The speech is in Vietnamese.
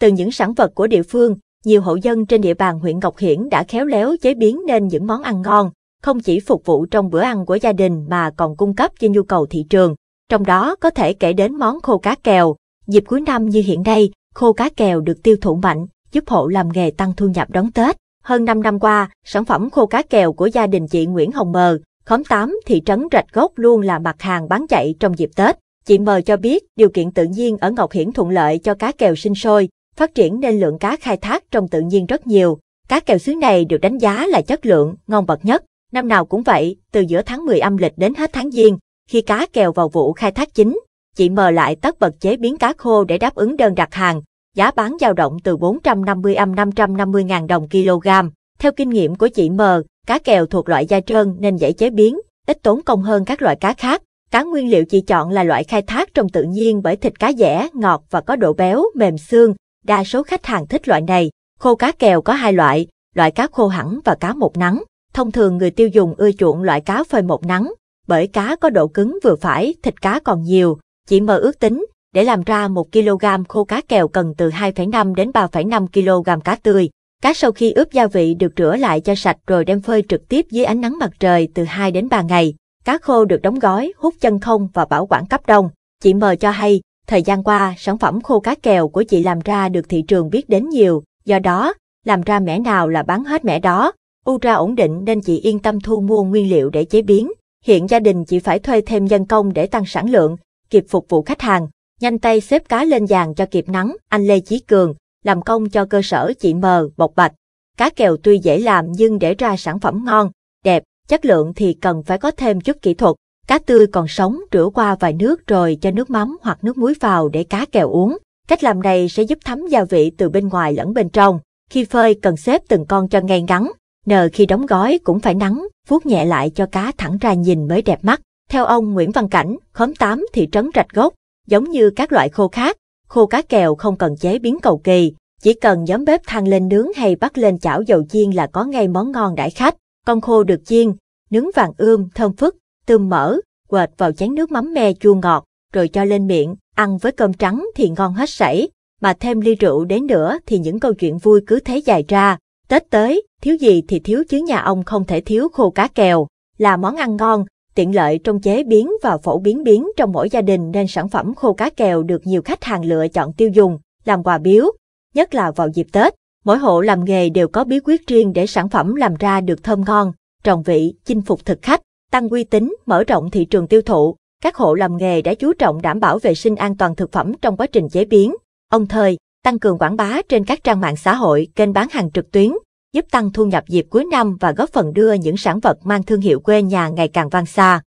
Từ những sản vật của địa phương, nhiều hộ dân trên địa bàn huyện Ngọc Hiển đã khéo léo chế biến nên những món ăn ngon, không chỉ phục vụ trong bữa ăn của gia đình mà còn cung cấp cho nhu cầu thị trường. Trong đó có thể kể đến món khô cá kèo. Dịp cuối năm như hiện nay, khô cá kèo được tiêu thụ mạnh, giúp hộ làm nghề tăng thu nhập đón Tết. Hơn 5 năm qua, sản phẩm khô cá kèo của gia đình chị Nguyễn Hồng Mờ, khóm 8 thị trấn Rạch Gốc luôn là mặt hàng bán chạy trong dịp Tết. Chị Mờ cho biết điều kiện tự nhiên ở Ngọc Hiển thuận lợi cho cá kèo sinh sôi, phát triển nên lượng cá khai thác trong tự nhiên rất nhiều. Cá kèo xứ này được đánh giá là chất lượng, ngon bậc nhất. Năm nào cũng vậy, từ giữa tháng 10 âm lịch đến hết tháng Giêng, khi cá kèo vào vụ khai thác chính, chị mờ lại tất bật chế biến cá khô để đáp ứng đơn đặt hàng. Giá bán dao động từ 450 âm 550 ngàn đồng kg. Theo kinh nghiệm của chị mờ, cá kèo thuộc loại da trơn nên dễ chế biến, ít tốn công hơn các loại cá khác. Cá nguyên liệu chị chọn là loại khai thác trong tự nhiên bởi thịt cá dẻ, ngọt và có độ béo, mềm xương, Đa số khách hàng thích loại này. Khô cá kèo có hai loại, loại cá khô hẳn và cá một nắng. Thông thường người tiêu dùng ưa chuộng loại cá phơi một nắng, bởi cá có độ cứng vừa phải, thịt cá còn nhiều. Chỉ mơ ước tính, để làm ra 1 kg khô cá kèo cần từ 2,5 đến 3,5 kg cá tươi. Cá sau khi ướp gia vị được rửa lại cho sạch rồi đem phơi trực tiếp dưới ánh nắng mặt trời từ 2 đến 3 ngày. Cá khô được đóng gói, hút chân không và bảo quản cấp đông. Chị mờ cho hay, Thời gian qua, sản phẩm khô cá kèo của chị làm ra được thị trường biết đến nhiều, do đó, làm ra mẻ nào là bán hết mẻ đó. U ra ổn định nên chị yên tâm thu mua nguyên liệu để chế biến. Hiện gia đình chị phải thuê thêm nhân công để tăng sản lượng, kịp phục vụ khách hàng. Nhanh tay xếp cá lên giàn cho kịp nắng, anh Lê Chí Cường, làm công cho cơ sở chị mờ, bọc bạch. Cá kèo tuy dễ làm nhưng để ra sản phẩm ngon, đẹp, chất lượng thì cần phải có thêm chút kỹ thuật. Cá tươi còn sống rửa qua vài nước rồi cho nước mắm hoặc nước muối vào để cá kèo uống. Cách làm này sẽ giúp thấm gia vị từ bên ngoài lẫn bên trong. Khi phơi cần xếp từng con cho ngay ngắn. Nờ khi đóng gói cũng phải nắng, vuốt nhẹ lại cho cá thẳng ra nhìn mới đẹp mắt. Theo ông Nguyễn Văn Cảnh, khóm 8 thị trấn Rạch Gốc, giống như các loại khô khác, khô cá kèo không cần chế biến cầu kỳ, chỉ cần nhóm bếp than lên nướng hay bắt lên chảo dầu chiên là có ngay món ngon đãi khách. Con khô được chiên, nướng vàng ươm, thơm phức, tươm mỡ, quệt vào chén nước mắm me chua ngọt, rồi cho lên miệng, ăn với cơm trắng thì ngon hết sảy, mà thêm ly rượu đến nữa thì những câu chuyện vui cứ thế dài ra. Tết tới, thiếu gì thì thiếu chứ nhà ông không thể thiếu khô cá kèo, là món ăn ngon, tiện lợi trong chế biến và phổ biến biến trong mỗi gia đình nên sản phẩm khô cá kèo được nhiều khách hàng lựa chọn tiêu dùng, làm quà biếu, nhất là vào dịp Tết. Mỗi hộ làm nghề đều có bí quyết riêng để sản phẩm làm ra được thơm ngon, tròn vị, chinh phục thực khách tăng uy tín, mở rộng thị trường tiêu thụ. Các hộ làm nghề đã chú trọng đảm bảo vệ sinh an toàn thực phẩm trong quá trình chế biến. Ông thời, tăng cường quảng bá trên các trang mạng xã hội, kênh bán hàng trực tuyến, giúp tăng thu nhập dịp cuối năm và góp phần đưa những sản vật mang thương hiệu quê nhà ngày càng vang xa.